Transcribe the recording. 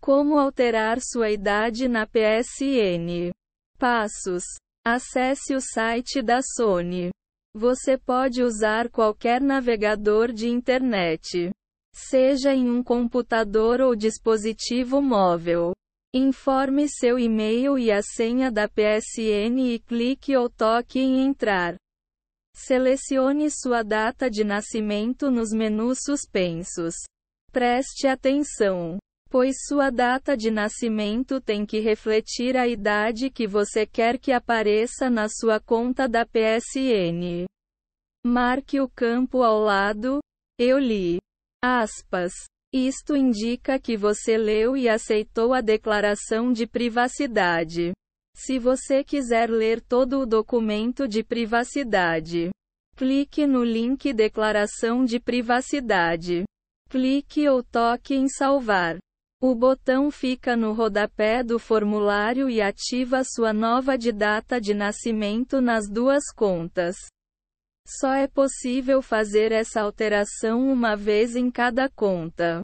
Como alterar sua idade na PSN? Passos: Acesse o site da Sony. Você pode usar qualquer navegador de internet, seja em um computador ou dispositivo móvel. Informe seu e-mail e a senha da PSN e clique ou toque em entrar. Selecione sua data de nascimento nos menus suspensos. Preste atenção pois sua data de nascimento tem que refletir a idade que você quer que apareça na sua conta da PSN. Marque o campo ao lado, eu li. Aspas. Isto indica que você leu e aceitou a declaração de privacidade. Se você quiser ler todo o documento de privacidade, clique no link Declaração de Privacidade. Clique ou toque em Salvar. O botão fica no rodapé do formulário e ativa sua nova de data de nascimento nas duas contas. Só é possível fazer essa alteração uma vez em cada conta.